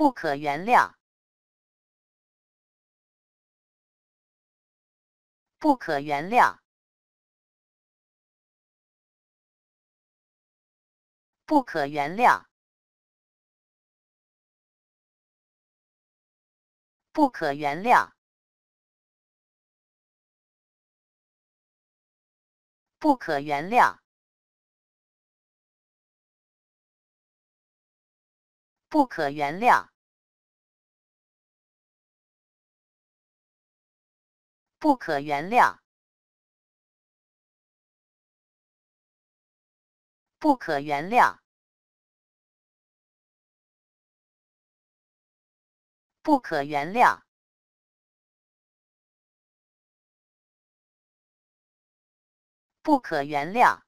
不可原谅！不可原谅！不可原谅！不可原谅！不可原谅！不可原谅。不可原谅！不可原谅！不可原谅！不可原谅！